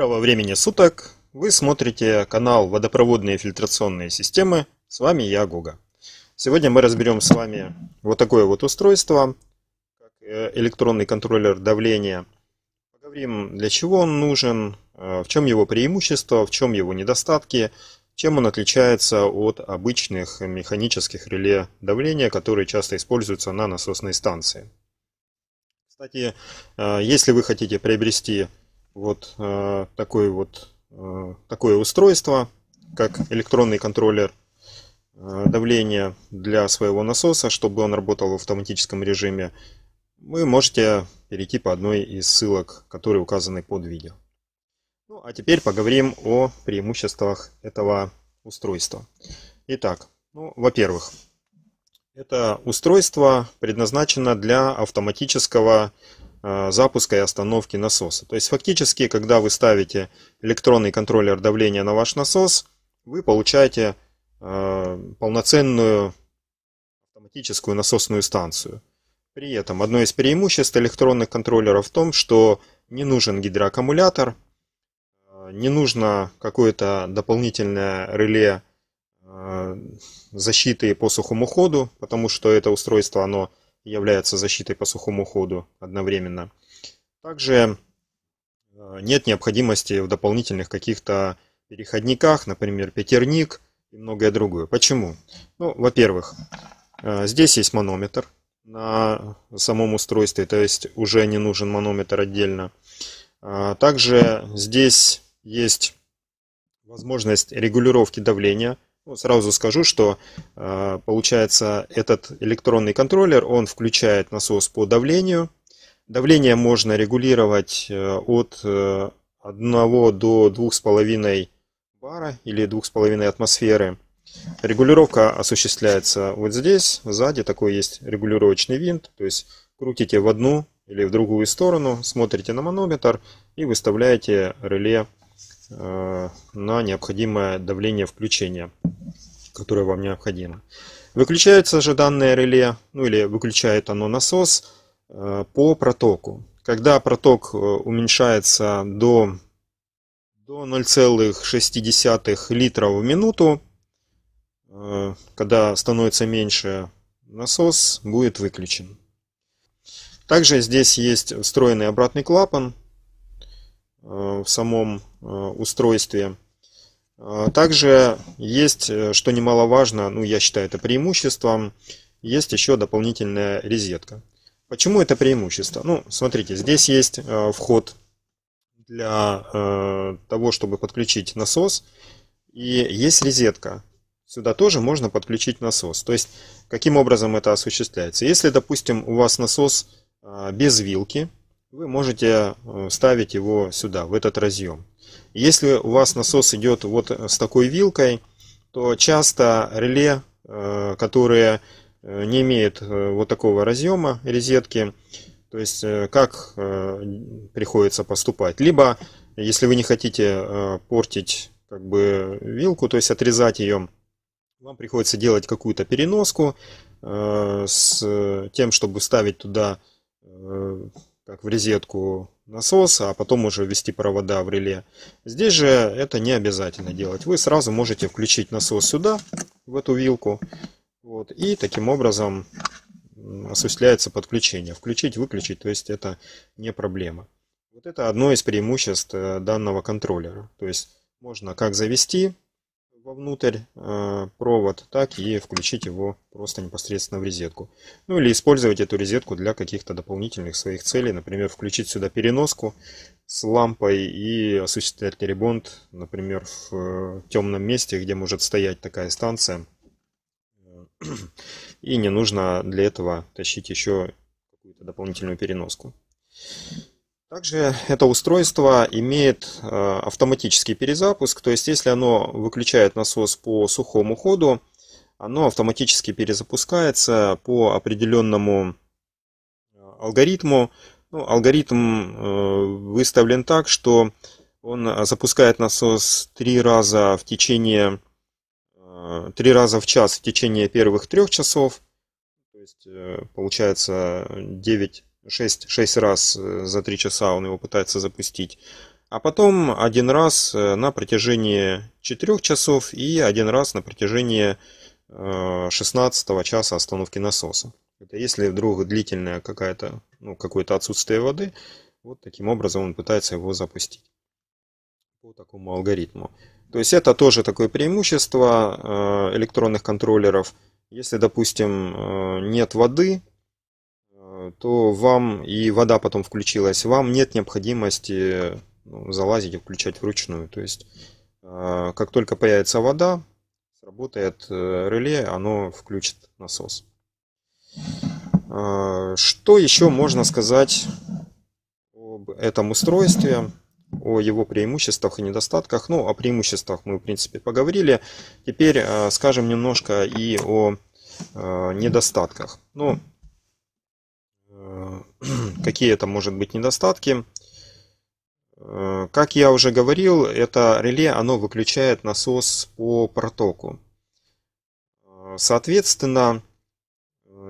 Доброго времени суток! Вы смотрите канал «Водопроводные фильтрационные системы». С вами я, Гуга. Сегодня мы разберем с вами вот такое вот устройство, как э, электронный контроллер давления. Поговорим, для чего он нужен, э, в чем его преимущество, в чем его недостатки, чем он отличается от обычных механических реле давления, которые часто используются на насосной станции. Кстати, э, если вы хотите приобрести вот э, такой вот э, такое устройство, как электронный контроллер э, давления для своего насоса, чтобы он работал в автоматическом режиме, вы можете перейти по одной из ссылок, которые указаны под видео. Ну, а теперь поговорим о преимуществах этого устройства. Итак, ну, во-первых, это устройство предназначено для автоматического Э, запуска и остановки насоса. То есть фактически, когда вы ставите электронный контроллер давления на ваш насос, вы получаете э, полноценную автоматическую насосную станцию. При этом одно из преимуществ электронных контроллеров в том, что не нужен гидроаккумулятор, э, не нужно какое-то дополнительное реле защиты по сухому ходу, потому что это устройство оно является защитой по сухому ходу одновременно. Также э, нет необходимости в дополнительных каких-то переходниках, например, пятерник и многое другое. Почему? Ну, во-первых, э, здесь есть манометр на самом устройстве, то есть уже не нужен манометр отдельно. А, также здесь есть возможность регулировки давления – ну, сразу скажу, что э, получается этот электронный контроллер, он включает насос по давлению. Давление можно регулировать э, от 1 э, до 2,5 бара или 2,5 атмосферы. Регулировка осуществляется вот здесь, сзади такой есть регулировочный винт, то есть крутите в одну или в другую сторону, смотрите на манометр и выставляете реле на необходимое давление включения, которое вам необходимо. Выключается же данное реле, ну или выключает оно насос э, по протоку. Когда проток э, уменьшается до, до 0,6 литра в минуту, э, когда становится меньше, насос будет выключен. Также здесь есть встроенный обратный клапан, Э, в самом э, устройстве. А также есть, э, что немаловажно, ну я считаю это преимуществом, есть еще дополнительная резетка. Почему это преимущество? Ну, смотрите, здесь есть вход для того, чтобы подключить насос, и есть резетка. Сюда тоже можно подключить насос. То есть, каким образом это осуществляется? Если, допустим, у вас насос без вилки, вы можете э, ставить его сюда, в этот разъем. Если у вас насос идет вот э, с такой вилкой, то часто реле, э, которые не имеют вот такого разъема резетки, то есть как приходится поступать. Либо, если вы не хотите портить как бы вилку, то есть отрезать ее, вам приходится делать какую-то переноску с тем, чтобы ставить туда как в резетку насоса, а потом уже ввести провода в реле. Здесь же это не обязательно делать. Вы сразу можете включить насос сюда, в эту вилку, вот, и таким образом осуществляется подключение. Включить, выключить, то есть это не проблема. Вот это одно из преимуществ э, данного контроллера. То есть можно как завести, вовнутрь э, провод, так и включить его просто непосредственно в резетку. Ну или использовать эту резетку для каких-то дополнительных своих целей. Например, включить сюда переноску с лампой и осуществлять ремонт, например, в э, темном месте, где может стоять такая станция. И не нужно для этого тащить еще какую-то дополнительную переноску. Также это устройство имеет э, автоматический перезапуск, то есть если оно выключает насос по сухому ходу, оно автоматически перезапускается по определенному э, алгоритму. Ну, алгоритм э, выставлен так, что он запускает насос три раза в течение три раза в час в течение первых трех часов. То есть получается 9 6, 6 раз э, за 3 часа он его пытается запустить. А потом один раз э, на протяжении 4 часов и один раз на протяжении 16 э, часа остановки насоса. Это если вдруг длительное какая-то, ну, какое-то отсутствие воды, вот таким образом он пытается его запустить по такому алгоритму. То есть это тоже такое преимущество электронных контроллеров. Если, допустим, нет воды, то вам и вода потом включилась, вам нет необходимости ну, залазить и включать вручную. То есть, а, как только появится вода, сработает э, реле, оно включит насос. А, что еще можно сказать об этом устройстве, о его преимуществах и недостатках? Ну, о преимуществах мы, в принципе, поговорили. Теперь а, скажем немножко и о недостатках. Ну, Э, какие это может быть недостатки. Э, как я уже говорил, это реле, оно выключает насос по протоку. Э, соответственно,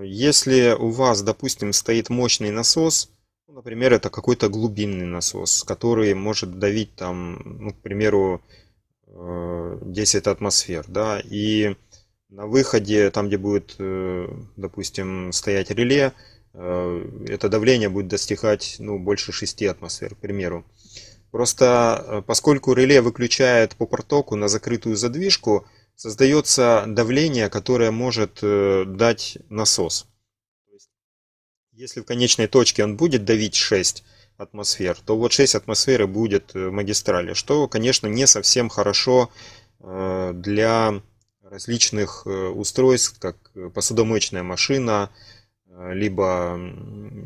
если у вас, допустим, стоит мощный насос, ну, например, это какой-то глубинный насос, который может давить там, ну, к примеру, 10 атмосфер, да, и на выходе, там, где будет, допустим, стоять реле, Э, это давление будет достигать ну, больше 6 атмосфер, к примеру. Просто э, поскольку реле выключает по протоку на закрытую задвижку, создается давление, которое может э, дать насос. Если в конечной точке он будет давить 6 атмосфер, то вот 6 атмосферы будет в магистрали, что, конечно, не совсем хорошо для различных устройств, как посудомоечная машина, Э, либо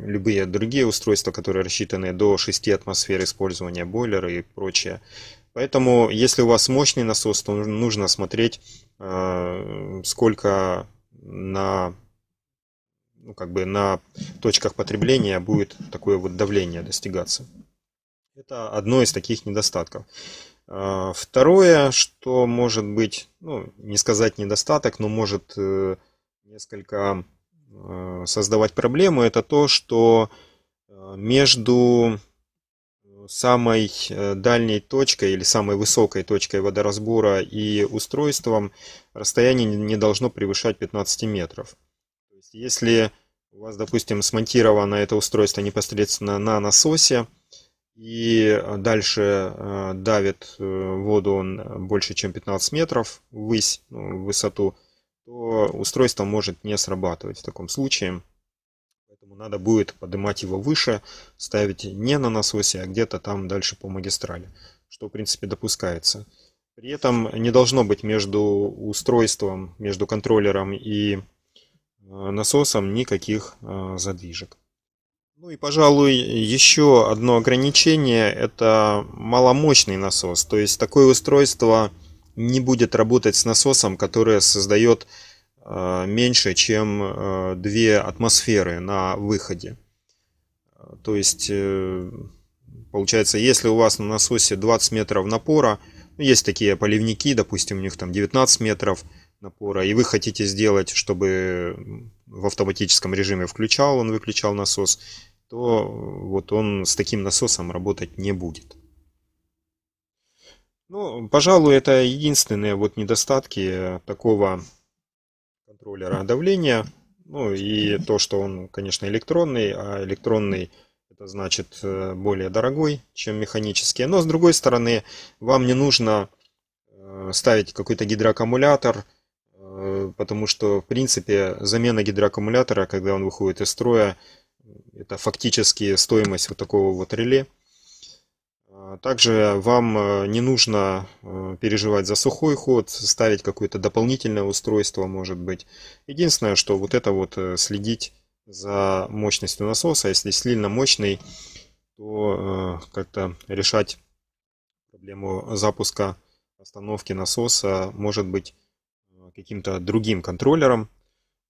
любые другие устройства, которые рассчитаны до 6 атмосфер использования бойлера и прочее. Поэтому, если у вас мощный насос, то нужно смотреть, э, сколько на, ну, как бы на точках потребления будет такое вот давление достигаться. Это одно из таких недостатков. Э, второе, что может быть, ну, не сказать недостаток, но может несколько Э, создавать проблемы, это то, что э, между э, самой дальней точкой или самой высокой точкой водоразбора и устройством расстояние не должно превышать 15 метров. То есть, если у вас, допустим, смонтировано это устройство непосредственно на насосе, и дальше давит воду он больше, чем 15 метров ввысь, ну, в высоту, то устройство может не срабатывать в таком случае. Поэтому надо будет поднимать его выше, ставить не на насосе, а где-то там дальше по магистрали, что в принципе допускается. При этом не должно быть между устройством, между контроллером и э, насосом никаких э, задвижек. Ну и, пожалуй, еще одно ограничение – это маломощный насос. То есть такое устройство – не будет работать с насосом, который создает э, меньше, чем э, две атмосферы на выходе. То есть, э, получается, если у вас на насосе 20 метров напора, ну, есть такие поливники, допустим, у них там 19 метров напора, и вы хотите сделать, чтобы в автоматическом режиме включал он, выключал насос, то вот он с таким насосом работать не будет. Ну, пожалуй, это единственные вот недостатки э, такого контроллера давления. Ну и то, что он, конечно, электронный, а электронный это значит э, более дорогой, чем механический. Но с другой стороны, вам не нужно э, ставить какой-то гидроаккумулятор, потому что, в принципе, замена гидроаккумулятора, когда он выходит из строя, это фактически стоимость вот такого вот реле. Также вам э, не нужно э, переживать за сухой ход, ставить какое-то дополнительное устройство, может быть. Единственное, что вот это вот э, следить за мощностью насоса. Если сильно мощный, то как-то решать проблему запуска остановки насоса может быть каким-то другим контроллером.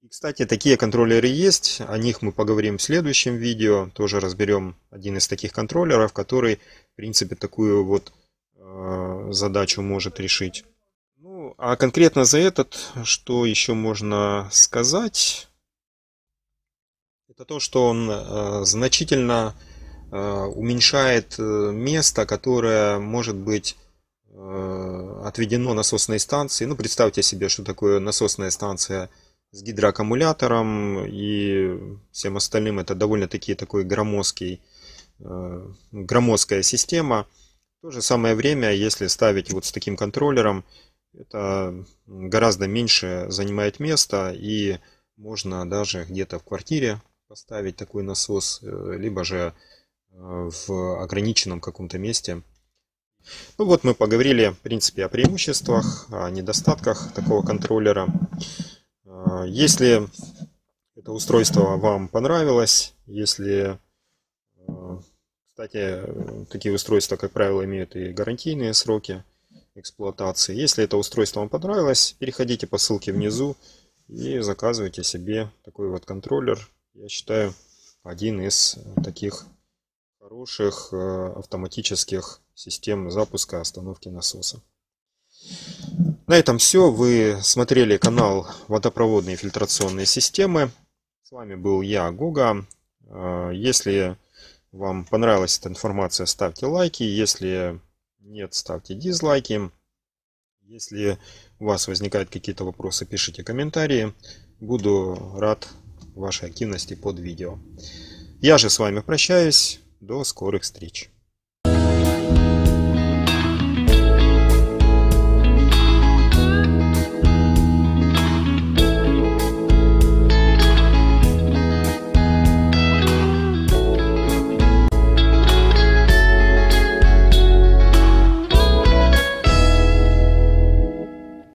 И, кстати, такие контроллеры есть, о них мы поговорим в следующем видео, тоже разберем один из таких контроллеров, который, в принципе, такую вот э, задачу может решить. Ну, а конкретно за этот, что еще можно сказать, это то, что он э, значительно э, уменьшает э, место, которое может быть э, отведено насосной станции. Ну, представьте себе, что такое насосная станция – с гидроаккумулятором и всем остальным. Это довольно-таки такой громоздкий, э, громоздкая система. В то же самое время, если ставить вот с таким контроллером, это гораздо меньше занимает места и можно даже где-то в квартире поставить такой насос, э, либо же э, в ограниченном каком-то месте. Ну вот мы поговорили в принципе о преимуществах, о недостатках такого контроллера. А, если это устройство вам понравилось, если, а, кстати, такие устройства, как правило, имеют и гарантийные сроки эксплуатации. Если это устройство вам понравилось, переходите по ссылке внизу и заказывайте себе такой вот контроллер. Я считаю, один из таких хороших а, автоматических систем запуска остановки насоса. На этом все. Вы смотрели канал «Водопроводные фильтрационные системы». С вами был я, Гуга. Э, если вам понравилась эта информация, ставьте лайки. Если нет, ставьте дизлайки. Если у вас возникают какие-то вопросы, пишите комментарии. Буду рад вашей активности под видео. Я же с вами прощаюсь. До скорых встреч.